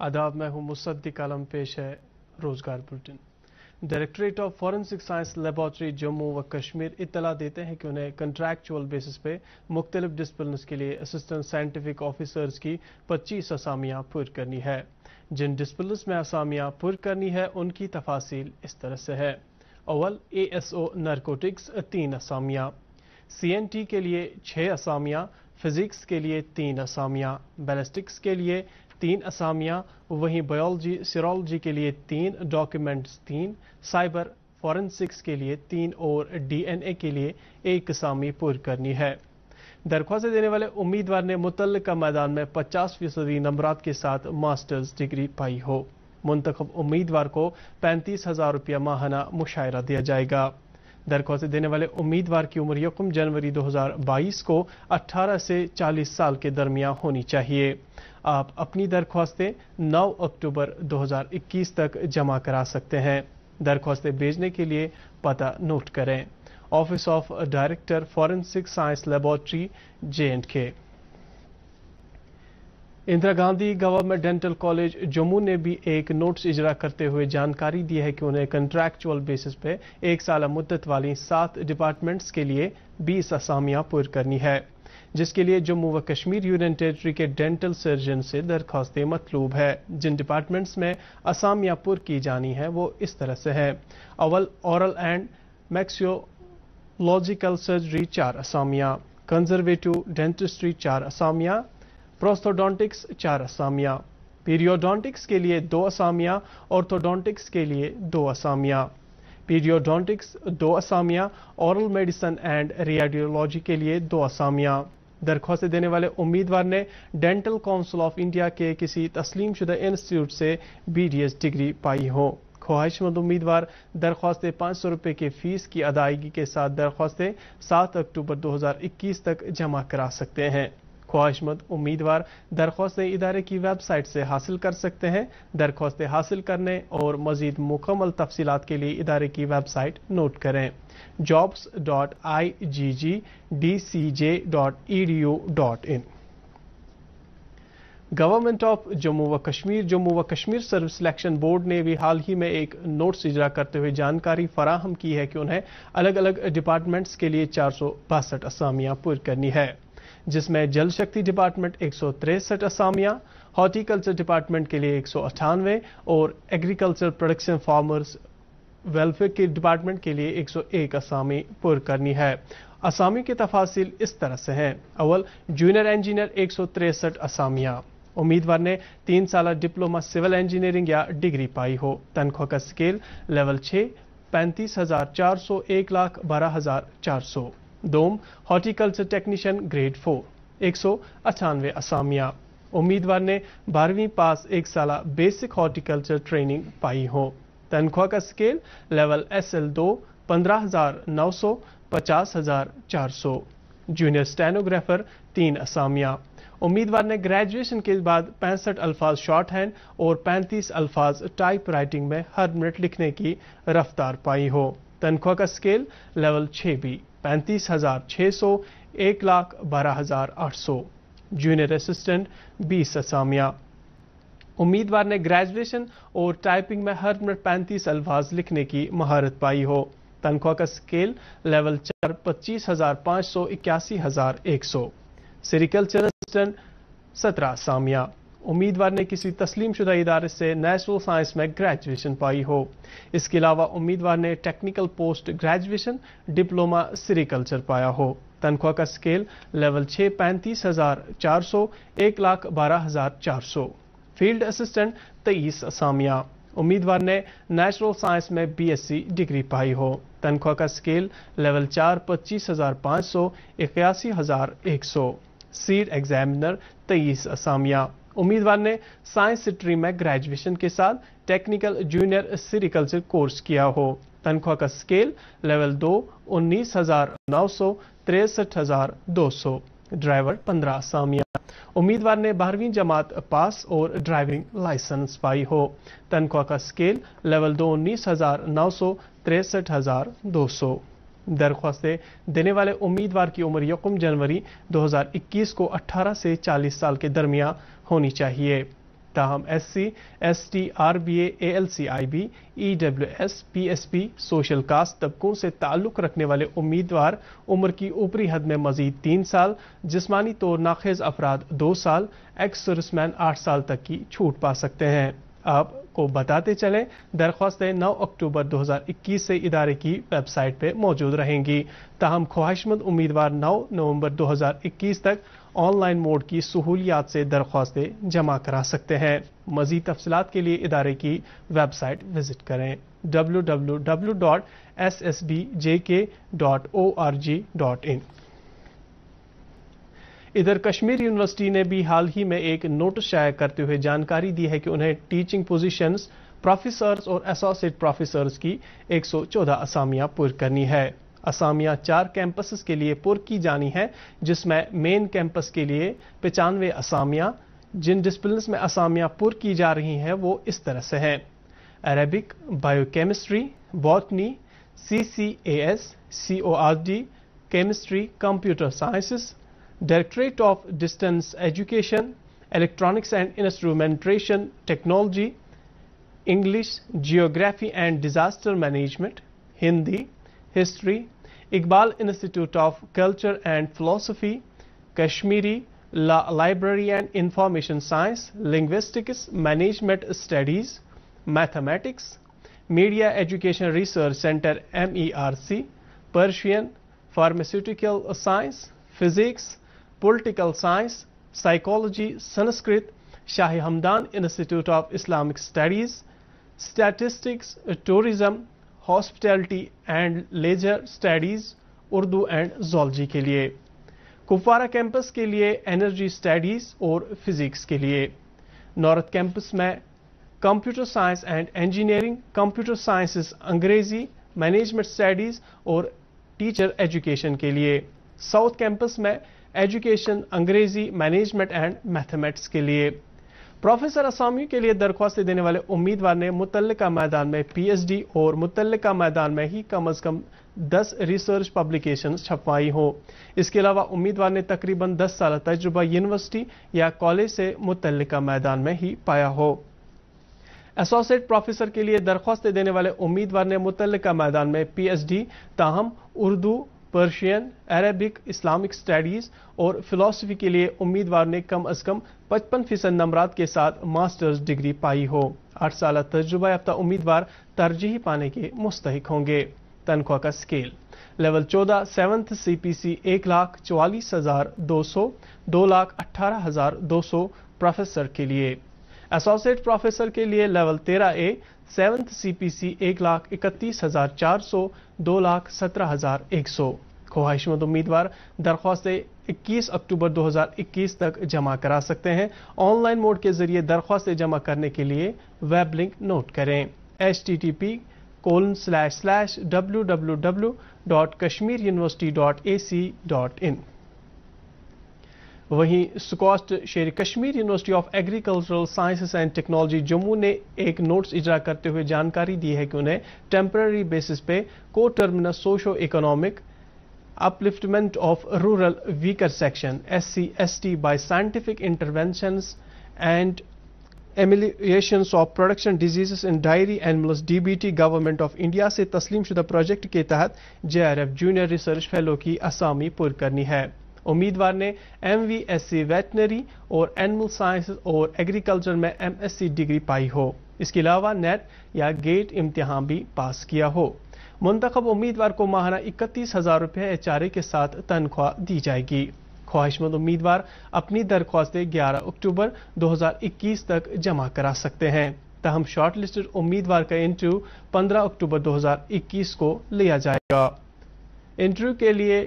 आदाब मैं हूं मुसद्दी कलम पेश है रोजगार bulletin directorate of forensic science laboratory Jammu व कश्मीर इतला देते हैं कि उन्हें कंट्रैक्चुअल बेसिस पे मुख्तलिफ डिसिप्लिन के लिए असिस्टेंट साइंटिफिक ऑफिसर्स की 25 असामियां पुर करनी है जिन डिसिप्लिन में असामियां पुर करनी है उनकी तफासिल इस तरह से है अव्वल ए एस ओ नारकोटिक्स तीन असामियां सी एन टी के लिए छह असामियां फिजिक्स के लिए तीन असामियां बैलिस्टिक्स के लिए तीन असामियां वहीं बायोलॉजी सीरोलॉजी के लिए तीन डॉक्यूमेंट्स तीन साइबर फॉरेंसिक्स के लिए तीन और डीएनए के लिए एक असामी पुर करनी है दरख्वास्त देने वाले उम्मीदवार ने मुतल मैदान में पचास फीसदी नंबरात के साथ मास्टर्स डिग्री पाई हो मुंतखब उम्मीदवार को पैंतीस हजार रुपया माहाना मुशायरा दिया जाएगा दरख्वास्तें देने वाले उम्मीदवार की उम्र यकम जनवरी 2022 को 18 से 40 साल के दरमियान होनी चाहिए आप अपनी दरख्वास्तें 9 अक्टूबर 2021 तक जमा करा सकते हैं दरख्वास्तें भेजने के लिए पता नोट करें office of director forensic science laboratory J and K Indira Gandhi government dental college Jammu ने भी एक नोटिस इजरा करते हुए जानकारी दी है कि उन्हें कंट्रैक्चुअल बेसिस पे एक साल मुद्दत वाली सात डिपार्टमेंट्स के लिए बीस असामियां पूर करनी है जिसके लिए जम्मू व कश्मीर यूनियन टेरिटरी के डेंटल सर्जन से दरखास्तें मतलूब है जिन डिपार्टमेंट्स में असामियां पुर की जानी है वो इस तरह से है अवल औरल एंड मैक्सियोलॉजिकल सर्जरी चार असामियां कंजर्वेटिव डेंटिस्ट्री चार असामियां प्रोस्थोडोंटिक्स चार असामिया पीरियोडोंटिक्स के लिए दो असामिया ऑर्थोडोंटिक्स के लिए दो असामिया पीरियोडोंटिक्स दो असामिया औरल मेडिसन एंड रेडियोलॉजी के लिए दो असामिया दरख्वास्त देने वाले उम्मीदवार ने डेंटल काउंसिल ऑफ इंडिया के किसी तस्लीम शुदा इंस्टीट्यूट से बी डी एस डिग्री पाई हो ख्वाहिशमंद उम्मीदवार दरख्वास्तें पांच सौ रुपए की फीस की अदायगी के साथ दरख्वास्तें सात अक्टूबर दो हज़ार इक्कीस तक जमा करा सकते हैं ख्वाहिशमंद उम्मीदवार दरख्वास्त इदारे की वेबसाइट से हासिल कर सकते हैं दरख्वास्तें हासिल करने और मजीद मुकम्मल तफसीत के लिए इदारे की वेबसाइट नोट करें jobs dot I G G D C J dot E D U dot in government of Jammu व कश्मीर जम्मू व कश्मीर सर्विस सिलेक्शन बोर्ड ने भी हाल ही में एक नोट्स इजरा करते हुए जानकारी फराहम की है कि उन्हें अलग अलग डिपार्टमेंट्स के लिए चार सौ बासठ असामियां पूरी करनी है जिसमें जल शक्ति डिपार्टमेंट एक सौ तिरसठ असामिया हॉर्टिकल्चर डिपार्टमेंट के लिए एक सौ अठानवे और एग्रीकल्चर प्रोडक्शन फार्मर्स वेलफेयर के डिपार्टमेंट के लिए 101 असामी पुर करनी है असामी के तफासिल इस तरह से हैं अव्वल जूनियर इंजीनियर एक सौ तिरसठ असामिया उम्मीदवार ने तीन साल डिप्लोमा सिविल इंजीनियरिंग या डिग्री पाई हो तनख्वाह का स्केल लेवल छह पैंतीस हजार चार सौ एक लाख बारह हजार चार सौ दोम हॉर्टिकल्चर टेक्नीशियन ग्रेड फोर एक सौ अठानवे असामिया उम्मीदवार ने बारहवीं पास एक साल बेसिक हॉर्टिकल्चर ट्रेनिंग पाई हो तनख्वाह का स्केल लेवल एस एल दो पंद्रह हजार नौ सौ पचास हजार चार सौ जूनियर स्टेनोग्राफर तीन असामिया उम्मीदवार ने ग्रेजुएशन के बाद पैंसठ अल्फाज शॉर्ट हैंड और पैंतीस अल्फाज टाइप राइटिंग में हर मिनट लिखने की रफ्तार पाई हो तनख्वाह का स्केल लेवल छह बी पैंतीस हज़ार छः सौ एक लाख बारह हज़ार आठ सौ जूनियर असिस्टेंट बीस असामिया उम्मीदवार ने ग्रेजुएशन और टाइपिंग में हर मिनट पैंतीस अल्फाज लिखने की महारत पाई हो तनख्वाह का स्केल लेवल चार पच्चीस हजार पाँच सौ इक्यासी हजार एक सौ सेरिकल्चर असिस्टेंट सत्रह सामिया उम्मीदवार ने किसी तस्लीमशुदा इदारे से नेशनल साइंस में ग्रेजुएशन पाई हो इसके अलावा उम्मीदवार ने technical post graduation diploma sericulture पाया हो तनख्वाह का स्केल लेवल छः पैंतीस हज़ार चार सौ एक लाख बारह हज़ार चार सौ फील्ड असिस्टेंट तेईस असामिया उम्मीदवार ने नेचुरल साइंस में बीएससी डिग्री पाई हो तनख्वाह का स्केल लेवल चार पच्चीस हज़ार पाँच सौ इक्यासी हज़ार एक सौ सीट एग्जामिनर तेईस असामिया उम्मीदवार ने साइंस स्ट्रीम में ग्रेजुएशन के साथ टेक्निकल जूनियर सीरिकल्चर कोर्स किया हो तनख्वाह का स्केल लेवल दो उन्नीस हजार नौ सौ तिरसठ हजार दो सौ ड्राइवर पंद्रह सामिया उम्मीदवार ने बारहवीं जमात पास और ड्राइविंग लाइसेंस पाई हो तनख्वाह का स्केल लेवल दो उन्नीस हजार नौ सौ तिरसठ हजार दो सौ दरख्वास्तें देने वाले उम्मीदवार की उम्र यकुम जनवरी 2021 को 18 से 40 साल के दरमियान होनी चाहिए ताहम S C S T R B A L C I B E W S P S P social caste तबकों से ताल्लुक रखने वाले उम्मीदवार उम्र की ऊपरी हद में मजीद तीन साल जिसमानी तौर नाखेज अफराद दो साल एक्स सर्विसमैन आठ साल तक की छूट पा सकते हैं आपको बताते चलें दरख्वास्तें 9 अक्टूबर 2021 से इदारे की वेबसाइट पर मौजूद रहेंगी ताहम ख्वाहिशमंद उम्मीदवार 9 नवंबर 2021 तक ऑनलाइन मोड की सहूलियात से दरख्वास्तें जमा करा सकते हैं मजीद तफसलात के लिए इदारे की वेबसाइट विजिट करें W W W dot S S B J K dot O R G dot in इधर कश्मीर यूनिवर्सिटी ने भी हाल ही में एक नोटिस शाया करते हुए जानकारी दी है कि उन्हें टीचिंग पोजीशंस प्रोफेसर्स और एसोसिएट प्रोफेसर्स की 114 असामियां पूरी करनी है असामियां चार कैंपसेस के लिए पुर की जानी है जिसमें मेन कैंपस के लिए पचानवे असामियां जिन डिस्प्लिन में असामियां पुर की जा रही हैं वो इस तरह से हैं Arabic biochemistry botany C C A S C O R D chemistry computer sciences directorate of distance education electronics and instrumentation technology English geography and disaster management Hindi History, Iqbal Institute of Culture and Philosophy, Kashmiri La Library and Information Science, Linguistics, Management Studies, Mathematics, Media Education Research Center MERC, Persian, Pharmaceutical Science, Physics, Political Science, Psychology, Sanskrit, Shahi Hamdan Institute of Islamic Studies, Statistics, Tourism, hospitality and leisure studies Urdu and zoology के लिए Kupwara campus के लिए energy studies और physics के लिए north campus में computer science and engineering computer sciences अंग्रेजी management studies और टीचर एजुकेशन के लिए साउथ कैंपस में एजुकेशन अंग्रेजी मैनेजमेंट एंड मैथमेटिक्स के लिए प्रोफेसर असामी के लिए दरख्वास्त देने वाले उम्मीदवार ने मुतल मैदान में पीएचडी और मुतल मैदान में ही कम अज कम दस रिसर्च पब्लिकेशन छपवाई हो इसके अलावा उम्मीदवार ने तकरीबन दस साल तजुर्बा यूनिवर्सिटी या कॉलेज से मुतल मैदान में ही पाया हो एसोसिएट प्रोफेसर के लिए दरख्वास्त देने वाले उम्मीदवार ने मुतल मैदान में पीएचडी ताहम Urdu Persian Arabic Islamic studies और फिलासफी के लिए उम्मीदवार ने कम अज कम पचपन फीसद नंबरात के साथ मास्टर्स डिग्री पाई हो आठ साल तजुबा याफ्ता उम्मीदवार तरजीह पाने के मुस्तक होंगे तनख्वाह का स्केल लेवल चौदह पी सीपीसी एक लाख चौवालीस हजार दो सौ दो लाख अट्ठारह हजार दो सौ प्रोफेसर के लिए एसोसिएट प्रोफेसर के लिए लेवल तेरह ए पी सीपीसी एक लाख इकतीस हजार चार सौ दो लाख सत्रह हजार एक सौ ख्वाहिशमंद उम्मीदवार दरख्वास्तें 21 अक्टूबर 2021 तक जमा करा सकते हैं ऑनलाइन मोड के जरिए दरख्वास्त जमा करने के लिए वेब लिंक नोट करें H T T P colon slash slash W W W dot Kashmir university dot A C dot in वहीं SKUAST Sher Kashmir university of agricultural sciences and technology Jammu ने एक नोट्स इजरा करते हुए जानकारी दी है कि उन्हें टेम्पररी बेसिस पे coterminous socio economic upliftment of rural weaker section SCST by scientific interventions and ameliorations of production diseases in dairy animals DBT government of India से तस्लीम शुदा प्रोजेक्ट के तहत J R F junior research fellow की असामी पुर करनी है उम्मीदवार ने M V S C veterinary और एनिमल साइंस और एग्रीकल्चर में एम एस सी डिग्री पाई हो इसके अलावा नेट या गेट इम्तहान भी पास किया हो मुंतब उम्मीदवार को माहाना इकतीस हजार रुपये एच आर ए के साथ तनख्वाह दी जाएगी ख्वाहिशमंद उम्मीदवार अपनी दरख्वास्तें ग्यारह अक्टूबर 2021 तक जमा करा सकते हैं तहम शॉर्टलिस्टेड उम्मीदवार का इंटरव्यू 15 अक्टूबर 2021 को लिया जाएगा इंटरव्यू के लिए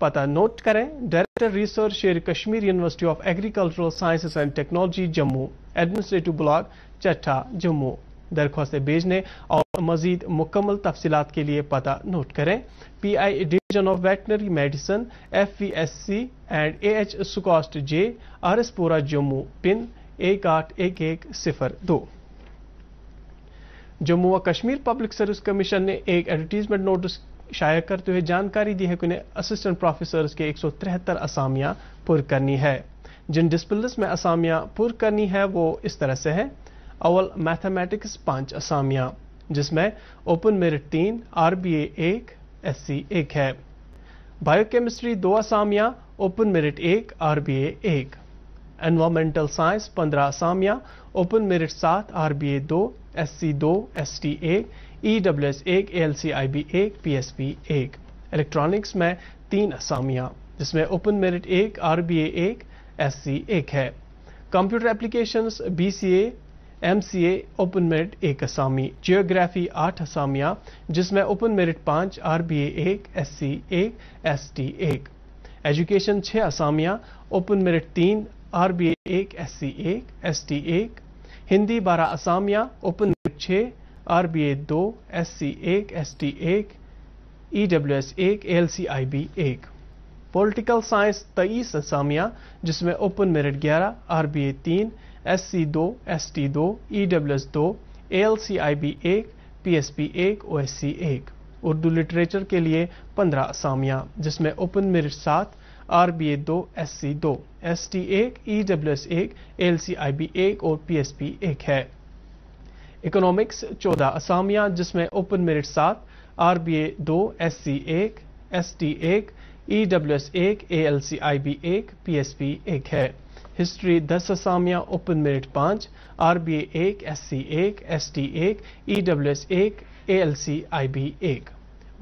पता नोट करें director research Sher Kashmir university of agricultural sciences and technology Jammu administrative block Chatha Jammu दरख्वास्तें भेजने और मजीद मुकम्मल तफसीत के लिए पता नोट करें P I division of veterinary medicine F V S C and A H SKUAST J R S Pura Jammu pin एक आठ एक एक सिफर दो जम्मू व कश्मीर पब्लिक सर्विस कमीशन ने एक एडवर्टीजमेंट नोटिस शाया करते हुए जानकारी दी है कि उन्हें असिस्टेंट प्रोफेसर्स के एक सौ तिहत्तर असामियां पुर करनी है जिन डिस्पलिस में असामियां पुर करनी है वो इस तरह से है अवल मैथमेटिक्स पांच असामियां जिसमें ओपन मेरिट तीन आरबीए एक सी एक है बायोकेमिस्ट्री दो असामिया ओपन मेरिट एक आरबीए एक एनवायरमेंटल साइंस पंद्रह असामिया ओपन मेरिट सात आरबीए दो एस सी दो एस टी एक ईडब्ल्यूएस e एक बी एक पी एक इलेक्ट्रॉनिक्स में तीन असामियां जिसमें ओपन मेरिट एक आरबीए एक एस सी एक है computer applications A M C एपन ओपन मेरिट एक असामी जियोग्राफी आठ असामिया जिसमें ओपन मेरिट पांच आर बी ए एक एस सी एक एस टी एक एजुकेशन छह असामिया ओपन मेरिट तीन आर बी ए एक एस सी एक एस टी एक हिंदी बारह असामिया ओपन मेरिट छह आर बी ए दो एस सी एक एस टी एक ई डब्ल्यू एस एक एल सी आई बी एक पॉलिटिकल साइंस तेईस असामिया जिसमें ओपन मेरिट ग्यारह आर बी ए तीन एस सी दो एस टी दो ई डब्ल्यू एस दो A L C I B एक पी एस पी एक ओ एस सी एक उर्दू लिटरेचर के लिए पंद्रह असामियाँ जिसमें ओपन मेरिट सात आर बी ए दो एस सी दो एस टी एक ई डब्ल्यू एस एक एल सी आई बी एक और पी एस पी एक है इकोनॉमिक्स चौदह असामियाँ जिसमें ओपन मेरिट सात आर बी ए दो एस सी एक एस टी एक ई डब्ल्यू एस एक A L C I B एक पी एस पी एक है हिस्ट्री दस असामिया ओपन मेरिट पाँच आर बी एक एस सी एक एस टी एक ई डब्ल्यू एस एक A L C I B एक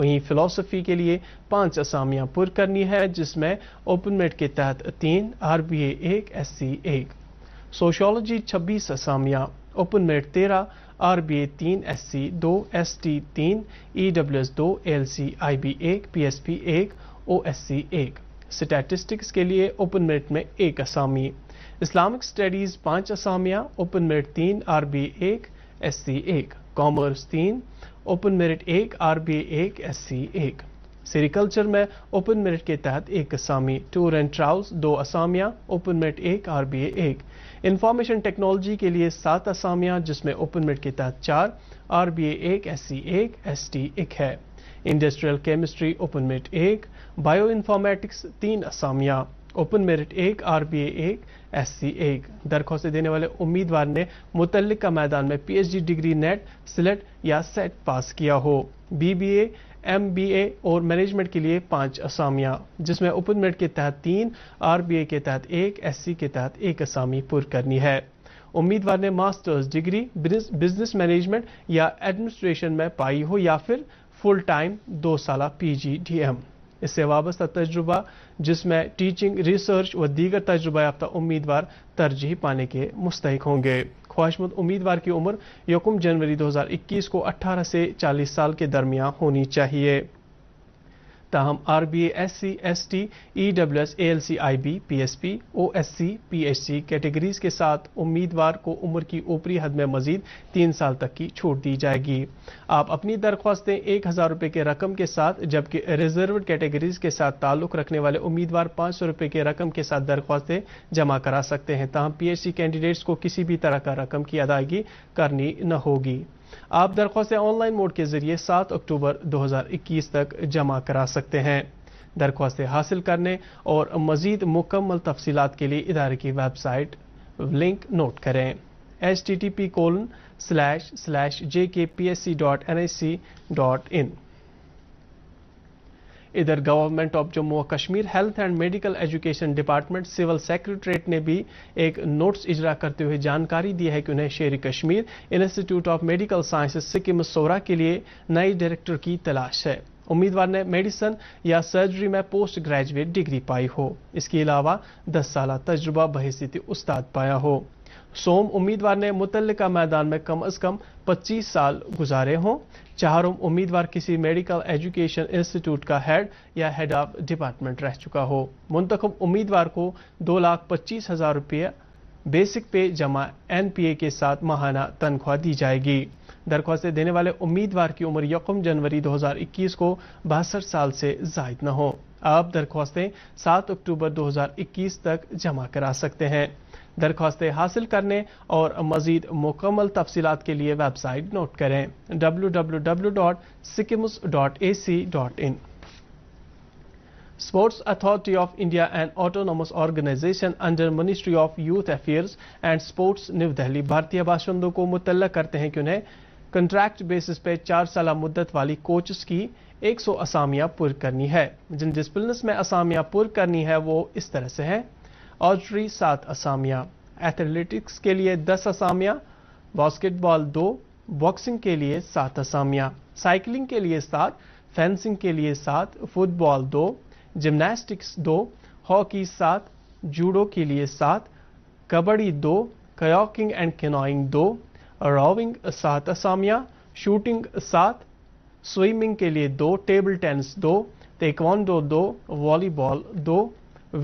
वहीं फिलोसफी के लिए पांच असामियाँ पुर करनी है जिसमें ओपन मेरिट के तहत तीन आर बी एक एस सी एक सोशोलॉजी छब्बीस असामिया ओपन मेरिट तेरह आर बी ए तीन एस सी दो एस टी तीन ई डब्ल्यू एस दो एल सी आई बी एक पी एस पी एक ओ एस सी एक स्टैटिस्टिक्स के लिए ओपन मेरिट में एक असामी इस्लामिक स्टडीज़ पांच असामिया ओपन मेरिट तीन आर बी एक एस सी एक कॉमर्स तीन ओपन मेरिट एक आर बी एक एस सी एक सेरिकल्चर में ओपन मेरिट के तहत एक असामी टूर एंड ट्राउल्स दो असामिया ओपन मेरिट एक आर बी एक इंफॉर्मेशन टेक्नोलॉजी के लिए सात असामिया जिसमें ओपन मेरिट के तहत चार आर बी एक एस सी एक एस टी एक है इंडस्ट्रियल केमिस्ट्री ओपन मेरिट एक बायो इन्फॉर्मेटिक्स तीन असामिया ओपन मेरिट एक आर बी एक एस सी एक दरखास्त देने वाले उम्मीदवार ने मुतल का मैदान में पीएचडी डिग्री नेट सिलेट या सेट पास किया हो बीबीए एमबीए और मैनेजमेंट के लिए पांच असामियां जिसमें ओपन मेरिट के तहत तीन आरबीए के तहत एक एससी के तहत एक असामी पुर करनी है उम्मीदवार ने मास्टर्स डिग्री बिजनेस मैनेजमेंट या एडमिनिस्ट्रेशन में पाई हो या फिर फुल टाइम दो साल पीजीडीएम इससे वाबस्ता तजुर्बा जिसमें टीचिंग रिसर्च व दीगर तजुर्बा याफ्ता उम्मीदवार तरजीह पाने के मुस्तक होंगे ख्वाहिशमंद उम्मीदवार की उम्र यकुम जनवरी 2021 को 18 से 40 साल के दरमियान होनी चाहिए ताहम R B S C S T E W S A L C I B P S P O S C P H C categories के साथ उम्मीदवार को उम्र की ऊपरी हद में मजीद तीन साल तक की छूट दी जाएगी आप अपनी दरख्वास्तें एक हज़ार रुपये के रकम के साथ जबकि रिजर्व कैटेगरीज के साथ ताल्लुक रखने वाले उम्मीदवार पाँच सौ रुपये के रकम के साथ दरख्वास्तें जमा करा सकते हैं ताहम पी एच सी कैंडिडेट्स को किसी भी तरह का रकम की अदायगी करनी न होगी आप दरख्वास्तें ऑनलाइन मोड के जरिए 7 अक्टूबर 2021 तक जमा करा सकते हैं दरख्वास्तें हासिल करने और मजीद मुकम्मल तफसीत के लिए इदारे की वेबसाइट लिंक नोट करें H T T P colon slash slash J K P S C dot N I C dot in इधर गवर्नमेंट ऑफ जम्मू और Kashmir health and medical education department civil secretariat ने भी एक नोट्स इजरा करते हुए जानकारी दी है कि उन्हें Sher Kashmir institute of medical sciences सिक्किम सोरा के लिए नए डायरेक्टर की तलाश है उम्मीदवार ने मेडिसन या सर्जरी में पोस्ट ग्रेजुएट डिग्री पाई हो इसके अलावा दस साल तजुर्बा बहसीती उस्ताद पाया हो सोम उम्मीदवार ने मुतल मैदान में कम अज कम 25 साल गुजारे हों चारों उम्मीदवार किसी मेडिकल एजुकेशन इंस्टीट्यूट का हेड या हेड ऑफ डिपार्टमेंट रह चुका हो मुंतखब उम्मीदवार को दो लाख पच्चीस हजार रुपये बेसिक पे जमा एनपीए के साथ माहाना तनख्वाह दी जाएगी दरख्वास्तें देने वाले उम्मीदवार की उम्र यकम जनवरी 2021 को बासठ साल से जायद न हो आप दरख्वास्तें 7 अक्टूबर 2021 तक जमा करा सकते हैं दरख्वास्तें हासिल करने और मजीद मुकम्मल तफसीत के लिए वेबसाइट नोट करें इन Sports Authority of India and autonomous organization under Ministry of Youth Affairs and Sports New Delhi भारतीय बाशिंदों को मुतल करते हैं कि उन्हें कंट्रैक्ट बेसिस पे चार साल मुद्दत वाली कोचेस की 100 असामियां पुर करनी है जिन डिसिप्लिनस में असामियां पुर करनी है वो इस तरह से है ऑर्टरी सात असामियां एथलेटिक्स के लिए दस असामियां बास्केटबॉल दो बॉक्सिंग के लिए सात असामियां साइकिलिंग के लिए सात फेंसिंग के लिए सात फुटबॉल दो जिमनास्टिक्स दो हॉकी सात जूडो के लिए सात कबड्डी दो कयाकिंग एंड केनोइंग दो रॉविंग सात असामिया शूटिंग सात स्विमिंग के लिए दो टेबल टेनिस दो तेक्वांडो दो वॉलीबॉल दो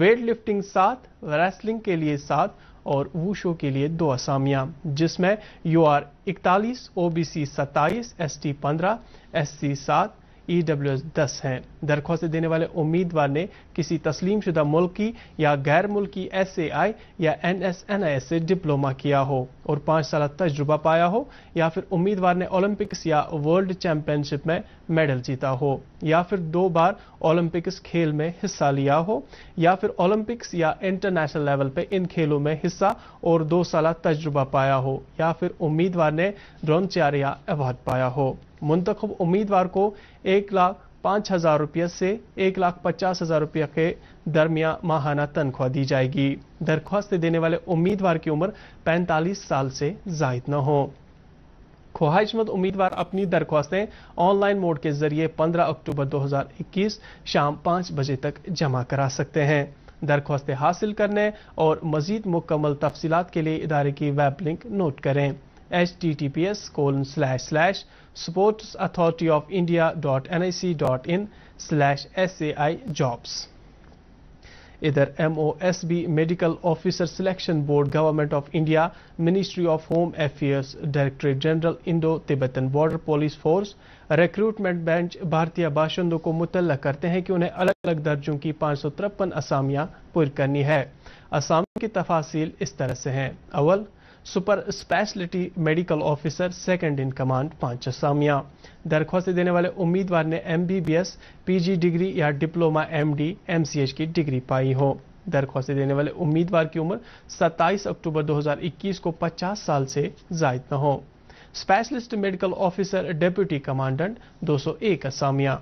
वेट लिफ्टिंग सात रेसलिंग के लिए सात और वूशो के लिए दो असामिया जिसमें यू आर इकतालीस ओबीसी सत्ताईस एसटी पंद्रह एससी सात ई डब्ल्यू एस दस हैं दरख्वास्त देने वाले उम्मीदवार ने किसी तस्लीम शुदा मुल्की या गैर मुल्की एस ए आई या N S N I S से डिप्लोमा किया हो और पांच साल तजुर्बा पाया हो या फिर उम्मीदवार ने ओलंपिक्स या वर्ल्ड चैंपियनशिप में मेडल जीता हो या फिर दो बार ओलंपिक्स खेल में हिस्सा लिया हो या फिर ओलंपिक्स या इंटरनेशनल लेवल पर इन खेलों में हिस्सा और दो साल तजुर्बा पाया हो या फिर उम्मीदवार ने द्रोणचार्य अवार्ड पाया हो मुंतब उम्मीदवार को एक लाख पांच हज़ार रुपये से एक लाख पचास हज़ार रुपये के दरमिया माहाना तनख्वाह दी जाएगी दरख्वास्त देने वाले उम्मीदवार की उम्र पैंतालीस साल से जायद न हो ख्वाहिशमंद उम्मीदवार अपनी दरख्वास्तें ऑनलाइन मोड के जरिए 15 अक्टूबर 2021 शाम 5 बजे तक जमा करा सकते हैं दरख्वास्तें हासिल करने और मजीद मुकम्मल तफसीत के लिए इदारे की वेब लिंक नोट करें https colon slash slash sportsauthorityofindia.nic.in slash sai jobs इधर M O S B medical officer selection board government of India ministry of home affairs directorate general Indo Tibetan border police force recruitment branch भारतीय बाशिंदों को मुतल करते हैं कि उन्हें अलग अलग दर्जों की पांच सौ तिरपन असामियां पूरी करनी है असामियों की तफासिल इस तरह से हैं अवल super speciality medical officer second in command पांच असामिया दरख्वास्त देने वाले उम्मीदवार ने एमबीबीएस पीजी डिग्री या डिप्लोमा एमडी एमसीएच की डिग्री पाई हो दरख्वास्तें देने वाले उम्मीदवार की उम्र 27 अक्टूबर 2021 को 50 साल से जायद न हो specialist medical officer deputy commandant 201 असामिया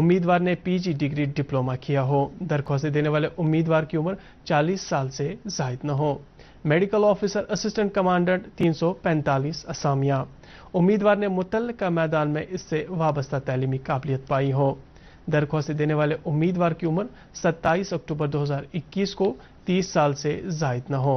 उम्मीदवार ने पीजी डिग्री डिप्लोमा किया हो दरख्वास्तें देने वाले उम्मीदवार की उम्र 40 साल से जायद न हो मेडिकल ऑफिसर असिस्टेंट कमांडेंट 345 असामिया उम्मीदवार ने मुतल मैदान में इससे वाबस्ता तैलीमी काबिलियत पाई हो दरख्वास्त देने वाले उम्मीदवार की उम्र 27 अक्टूबर 2021 को 30 साल से जायद न हो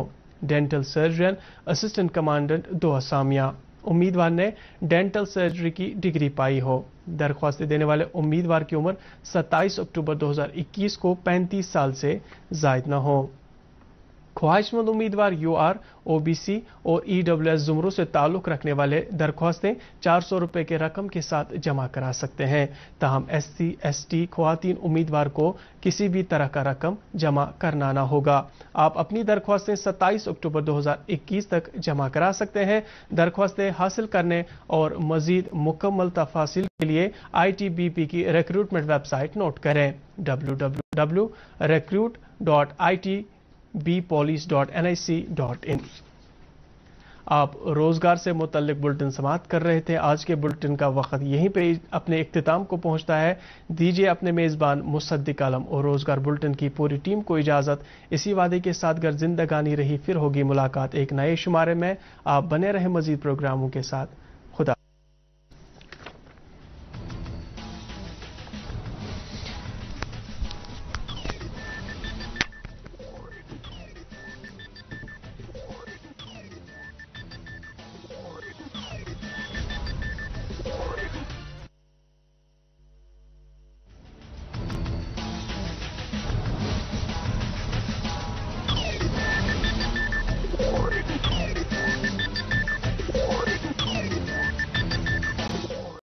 डेंटल सर्जन असिस्टेंट कमांडेंट दो असामिया उम्मीदवार ने डेंटल सर्जरी की डिग्री पाई हो दरख्वास्त देने वाले उम्मीदवार की उम्र 27 अक्टूबर 2021 को 35 साल से जायद न हो ख्वाहिशमंद उम्मीदवार यू आर ओबीसी और ईडब्ल्यूएस जुमरों से ताल्लुक रखने वाले दरख्वास्तें चार सौ रुपये के रकम के साथ जमा करा सकते हैं ताहम एस सी एस टी खुवान उम्मीदवार को किसी भी तरह का रकम जमा करना ना होगा आप अपनी दरख्वास्तें 27 अक्टूबर 2021 तक जमा करा सकते हैं दरख्वास्तें हासिल करने और मजीद मुकम्मल तफासिल के लिए आई टी बी पी की रिक्रूटमेंट वेबसाइट नोट करें W W W recruit dot I T bpolis.nic.in आप रोजगार से मुतल बुलेटिन समाप्त कर रहे थे आज के बुलेटिन का वक्त यहीं पे अपने इख्ताम को पहुंचता है दीजिए अपने मेज़बान मुसद्दिक आलम और रोजगार बुलेटिन की पूरी टीम को इजाजत इसी वादे के साथ गर जिंदगानी रही फिर होगी मुलाकात एक नए शुमारे में आप बने रहे मजीद प्रोग्रामों के साथ